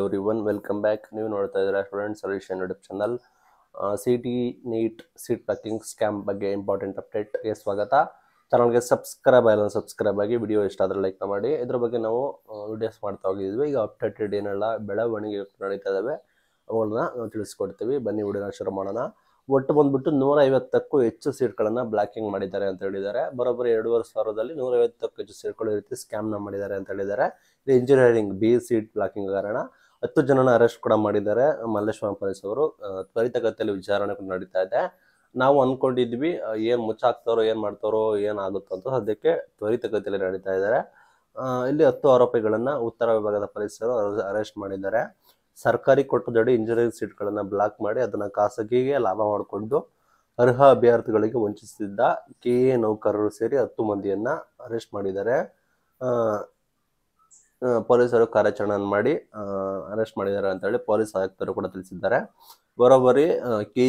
every one welcome back ನೀವು ನೋಡ್ತಾ ಇದ್ದೀರಾ student solution YouTube channel C T NEET seat blocking scam ಬಗ್ಗೆ important ಅಪ್ಡೇಟ್ಗೆ ಸ್ವಾಗತ ಚಾನಲ್ಗೆ ಸಬ್ಸ್ಕ್ರೈಬ್ ಆಗಲ್ಲ ಸಬ್ಸ್ಕ್ರೈಬ್ ಆಗಿ ವಿಡಿಯೋ ಇಷ್ಟ ಆದ್ರೆ ಲೈಕ್ ಮಾಡಿ ಇದ್ರ ಬಗ್ಗೆ ನಾವು ವಿಡಿಯೋಸ್ ಮಾಡ್ತಾ ಹೋಗಿದ್ವಿ ಈಗ ಅಪ್ಡೇಟೆಡ್ ಏನೆಲ್ಲ ಬೆಳವಣಿಗೆ ನಡೀತಾ ಇದ್ದಾವೆ ಅವುಗಳನ್ನ ನಾವು ತಿಳಿಸ್ಕೊಡ್ತೀವಿ ಬನ್ನಿ ವಿಡಿಯೋನ ಶುರು ಮಾಡೋಣ ಒಟ್ಟು ಬಂದ್ಬಿಟ್ಟು ನೂರ ಐವತ್ತಕ್ಕೂ ಹೆಚ್ಚು ಸೀಟ್ಗಳನ್ನು ಬ್ಲಾಕಿಂಗ್ ಮಾಡಿದ್ದಾರೆ ಅಂತ ಹೇಳಿದ್ದಾರೆ ಬರೋಬ್ಬರಿ ಎರಡೂವರೆ ಸಾವಿರದಲ್ಲಿ ನೂರೈವತ್ತಕ್ಕೂ ಹೆಚ್ಚು ಸೀಟ್ಗಳು ಈ ರೀತಿ ಸ್ಕ್ಯಾಮ್ನ ಮಾಡಿದ್ದಾರೆ ಅಂತ ಹೇಳಿದ್ದಾರೆ ಇಂಜಿನಿಯರಿಂಗ್ ಬಿ ಸೀಟ್ ಬ್ಲಾಕಿಂಗ್ ಕಾರಣ ಹತ್ತು ಜನನ ಅರೆಸ್ಟ್ ಕೂಡ ಮಾಡಿದ್ದಾರೆ ಮಲ್ಲೇಶ್ವರ ಪೊಲೀಸ್ ಅವರು ತ್ವರಿತಗತಿಯಲ್ಲಿ ವಿಚಾರಣೆ ಕೂಡ ನಡೀತಾ ಇದೆ ನಾವು ಅನ್ಕೊಂಡಿದ್ವಿ ಏನ್ ಮುಚ್ಚಾಕ್ತಾರೋ ಏನ್ ಮಾಡ್ತಾರೋ ಏನಾಗುತ್ತೋ ಅಂತ ಸದ್ಯಕ್ಕೆ ತ್ವರಿತಗತಿಯಲ್ಲಿ ನಡೀತಾ ಇದ್ದಾರೆ ಇಲ್ಲಿ ಹತ್ತು ಆರೋಪಿಗಳನ್ನ ಉತ್ತರ ವಿಭಾಗದ ಪೊಲೀಸರು ಅರೆಸ್ಟ್ ಮಾಡಿದ್ದಾರೆ ಸರ್ಕಾರಿ ಕೊಟ್ಟದಡಿ ಇಂಜಿನಿಯರಿಂಗ್ ಸೀಟ್ಗಳನ್ನು ಬ್ಲಾಕ್ ಮಾಡಿ ಅದನ್ನು ಖಾಸಗಿಗೆ ಲಾಭ ಮಾಡಿಕೊಂಡು ಅರ್ಹ ಅಭ್ಯರ್ಥಿಗಳಿಗೆ ವಂಚಿಸುತ್ತಿದ್ದ ಕೆ ಎ ನೌಕರರು ಸೇರಿ ಹತ್ತು ಮಂದಿಯನ್ನು ಅರೆಸ್ಟ್ ಮಾಡಿದ್ದಾರೆ ಪೊಲೀಸರು ಕಾರ್ಯಾಚರಣೆಯನ್ನು ಮಾಡಿ ಅರೆಸ್ಟ್ ಮಾಡಿದ್ದಾರೆ ಅಂತ ಹೇಳಿ ಪೊಲೀಸ್ ಆಯುಕ್ತರು ಕೂಡ ತಿಳಿಸಿದ್ದಾರೆ ಬರೋಬ್ಬರಿ ಕೆ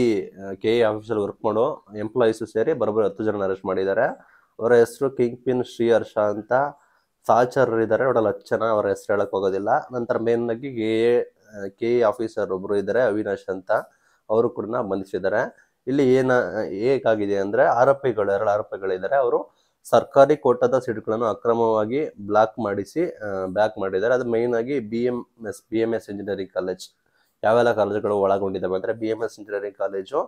ಕೆ ಆಫೀಸರ್ ವರ್ಕ್ ಮಾಡೋ ಎಂಪ್ಲಾಯೀಸು ಸೇರಿ ಬರೋಬ್ಬರಿ ಹತ್ತು ಜನ ಅರೆಸ್ಟ್ ಮಾಡಿದ್ದಾರೆ ಅವರ ಹೆಸರು ಕಿಂಗ್ ಪಿನ್ ಶ್ರೀ ಹರ್ಷ ಅಂತ ಸಾಚರ್ ಇದ್ದಾರೆ ಒಡಲ್ ಹತ್ತು ಜನ ಅವರ ಹೆಸರು ಹೇಳಕ್ ಹೋಗೋದಿಲ್ಲ ನಂತರ ಮೇನ್ ಆಗಿ ಎ ಕೆ ಇ ಆಫೀಸರ್ ಒಬ್ಬರು ಇದ್ದಾರೆ ಅವಿನಾಶ್ ಅಂತ ಅವರು ಕೂಡ ಬಂಧಿಸಿದ್ದಾರೆ ಇಲ್ಲಿ ಏನ ಹೇಗಾಗಿದೆ ಅಂದ್ರೆ ಆರೋಪಿಗಳು ಎರಡು ಆರೋಪಿಗಳಿದ್ದಾರೆ ಅವರು ಸರ್ಕಾರಿ ಕೋಟಾದ ಸೀಟ್ಗಳನ್ನು ಅಕ್ರಮವಾಗಿ ಬ್ಲಾಕ್ ಮಾಡಿಸಿ ಬ್ಯಾಕ್ ಮಾಡಿದ್ದಾರೆ ಅದು ಮೈನ್ ಆಗಿ B M S B M S engineering college ಯಾವೆಲ್ಲ ಕಾಲೇಜುಗಳು ಒಳಗೊಂಡಿದ್ದಾವೆ ಅಂದರೆ B M S engineering college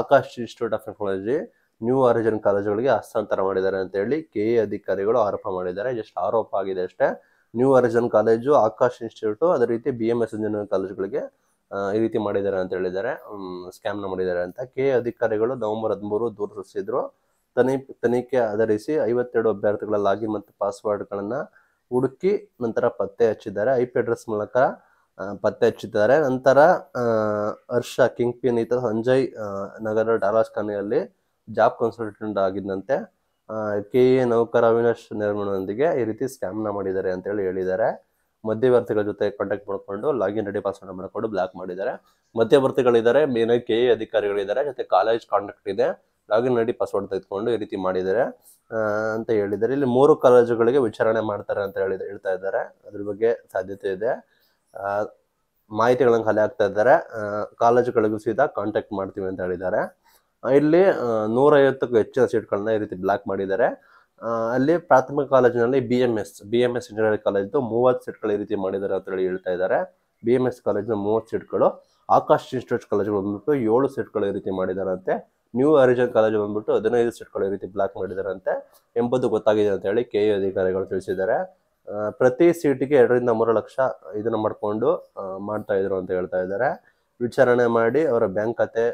Akash Institute of Technology New Origin ಕಾಲೇಜುಗಳಿಗೆ ಹಸ್ತಾಂತರ ಮಾಡಿದ್ದಾರೆ ಅಂತ ಹೇಳಿ ಕೆ ಎ ಅಧಿಕಾರಿಗಳು ಆರೋಪ ಮಾಡಿದ್ದಾರೆ ಜಸ್ಟ್ ಆರೋಪ ಆಗಿದೆ ಅಷ್ಟೇ New Origin college Akash Institute ಅದೇ ರೀತಿ ಬಿ ಎಂ ಎಸ್ ಇಂಜಿನಿಯರಿಂಗ್ ಕಾಲೇಜುಗಳಿಗೆ ಈ ರೀತಿ ಮಾಡಿದ್ದಾರೆ ಅಂತ ಹೇಳಿದ್ದಾರೆ ಸ್ಕ್ಯಾಮ್ನ ಮಾಡಿದ್ದಾರೆ ಅಂತ ಕೆ ಎ ಅಧಿಕಾರಿಗಳು ನವೆಂಬರ್ ಹದಿಮೂರು ದೂರ ತನಿ ತನಿಖೆ ಆಧರಿಸಿ ಐವತ್ತೆರಡು ಅಭ್ಯರ್ಥಿಗಳ ಲಾಗಿನ್ ಮತ್ತು ಪಾಸ್ವರ್ಡ್ಗಳನ್ನು ಹುಡುಕಿ ನಂತರ ಪತ್ತೆ ಹಚ್ಚಿದ್ದಾರೆ ಐ ಪಿ ಅಡ್ರೆಸ್ ಮೂಲಕ ಪತ್ತೆ ಹಚ್ಚಿದ್ದಾರೆ ನಂತರ ಹರ್ಷ ಕಿಂಗ್ ಪಿನ್ ಈತ ಸಂಜಯ್ ನಗರ ಡಾಲಾಸ್ ಖಾನೆಯಲ್ಲಿ ಜಾಬ್ ಕನ್ಸಲ್ಟೆಂಟ್ ಆಗಿದ್ದಂತೆ ಕೆ ಎ ನೌಕರ ಅವಿನಾಶ್ ನಿರ್ಮಾಣದೊಂದಿಗೆ ಈ ರೀತಿ ಸ್ಕ್ಯಾಮ್ನ ಮಾಡಿದ್ದಾರೆ ಅಂತೇಳಿ ಹೇಳಿದ್ದಾರೆ ಮಧ್ಯವರ್ತಿಗಳ ಜೊತೆ ಕಾಂಟ್ಯಾಕ್ಟ್ ಮಾಡಿಕೊಂಡು ಲಾಗಿನ್ ರೆಡಿ ಪಾಸ್ವರ್ಡ್ ಮಾಡಿಕೊಂಡು ಬ್ಲಾಕ್ ಮಾಡಿದ್ದಾರೆ ಮಧ್ಯವರ್ತಿಗಳಿದ್ದಾರೆ ಮೇನಾಗಿ ಕೆ ಎ ಅಧಿಕಾರಿಗಳಿದ್ದಾರೆ ಜೊತೆ ಕಾಲೇಜ್ ಕಾಂಟ್ಯಾಕ್ಟ್ ಇದೆ ಲಾಗಿನ್ ಐ ಡಿ ಪಾಸ್ವರ್ಡ್ ತೆಗೆದುಕೊಂಡು ಈ ರೀತಿ ಮಾಡಿದ್ದಾರೆ ಅಂತ ಹೇಳಿದ್ದಾರೆ ಇಲ್ಲಿ ಮೂರು ಕಾಲೇಜುಗಳಿಗೆ ವಿಚಾರಣೆ ಮಾಡ್ತಾರೆ ಅಂತ ಹೇಳಿ ಹೇಳ್ತಾ ಇದ್ದಾರೆ ಅದ್ರ ಬಗ್ಗೆ ಸಾಧ್ಯತೆ ಇದೆ ಮಾಹಿತಿಗಳನ್ನು ಖಾಲಿ ಆಗ್ತಾ ಇದ್ದಾರೆ ಕಾಲೇಜುಗಳಿಗೂ ಸೀದಾ ಕಾಂಟ್ಯಾಕ್ಟ್ ಮಾಡ್ತೀವಿ ಅಂತ ಹೇಳಿದ್ದಾರೆ ಇಲ್ಲಿ ನೂರೈವತ್ತಕ್ಕೂ ಹೆಚ್ಚಿನ ಸೀಟ್ಗಳನ್ನ ಈ ರೀತಿ ಬ್ಲಾಕ್ ಮಾಡಿದ್ದಾರೆ ಅಲ್ಲಿ ಪ್ರಾಥಮಿಕ ಕಾಲೇಜಿನಲ್ಲಿ B M S B M S engineering college ಮೂವತ್ತು ಸೀಟ್ಗಳು ಈ ರೀತಿ ಮಾಡಿದ್ದಾರೆ ಅಂತ ಹೇಳಿ ಹೇಳ್ತಾ ಇದ್ದಾರೆ ಬಿ ಎಮ್ ಎಸ್ ಕಾಲೇಜ್ನ ಮೂವತ್ತು ಸೀಟ್ಗಳು ಆಕಾಶ್ ಇನ್ಸ್ಟಿಟ್ಯೂಟ್ ಕಾಲೇಜುಗಳು ಬಂದ್ಬಿಟ್ಟು ಏಳು ಸೀಟ್ಗಳು ಈ ರೀತಿ ಮಾಡಿದಾರಂತೆ ನ್ಯೂ ಅರಿಜನ್ ಕಾಲೇಜ್ ಬಂದ್ಬಿಟ್ಟು ಹದಿನೈದು ಸೀಟ್ಗಳು ಈ ರೀತಿ ಬ್ಲಾಕ್ ಮಾಡಿದಾರಂತೆ ಎಂಬುದು ಗೊತ್ತಾಗಿದೆ ಅಂತ ಹೇಳಿ ಕೆ ಅಧಿಕಾರಿಗಳು ತಿಳಿಸಿದ್ದಾರೆ ಪ್ರತಿ ಸೀಟಿಗೆ ಎರಡರಿಂದ ಮೂರು ಲಕ್ಷ ಇದನ್ನ ಮಾಡಿಕೊಂಡು ಮಾಡ್ತಾ ಇದ್ರು ಅಂತ ಹೇಳ್ತಾ ಇದ್ದಾರೆ ವಿಚಾರಣೆ ಮಾಡಿ ಅವರ ಬ್ಯಾಂಕ್ ಖಾತೆ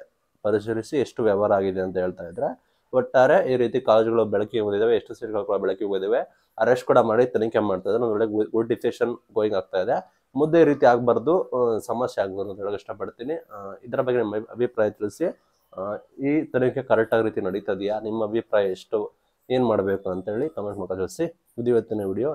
ಪರಿಶೀಲಿಸಿ ಎಷ್ಟು ವ್ಯವಹಾರ ಆಗಿದೆ ಅಂತ ಹೇಳ್ತಾ ಇದ್ದಾರೆ ಒಟ್ಟಾರೆ ಈ ರೀತಿ ಕಾಲೇಜುಗಳು ಬೆಳಕಿಗೆ ಬಂದಿದ್ದಾವೆ ಎಷ್ಟು ಸೀಟ್ಗಳು ಕೂಡ ಬೆಳಕಿಗೆ ಹೋಗಿದ್ದಾವೆ ಅರೆಸ್ಟ್ ಕೂಡ ಮಾಡಿ ತನಿಖೆ ಮಾಡ್ತಾ ಇದ್ದಾರೆ ಒಳ್ಳೆ ಗುಡ್ ಡಿಸಿಷನ್ ಗೋಯಿಂಗ್ ಆಗ್ತಾ ಇದೆ ಮುದ್ದೆ ಈ ರೀತಿ ಆಗಬಾರ್ದು ಸಮಸ್ಯೆ ಆಗ್ಬಾರ್ದು ಅಂತ ಹೇಳಕ್ ಇಷ್ಟಪಡ್ತೀನಿ ಇದರ ಬಗ್ಗೆ ನಿಮ್ಮ ಅಭಿಪ್ರಾಯ ತಿಳಿಸಿ ಈ ತನಿಖೆ ಆಗಿ ರೀತಿ ನಡೀತದೆಯಾ ನಿಮ್ಮ ಅಭಿಪ್ರಾಯ ಎಷ್ಟು ಏನು ಮಾಡಬೇಕು ಅಂತೇಳಿ ಕಮೆಂಟ್ ಮುಖ ತಿಳಿಸಿ ಇದು ಇವತ್ತಿನ ವಿಡಿಯೋ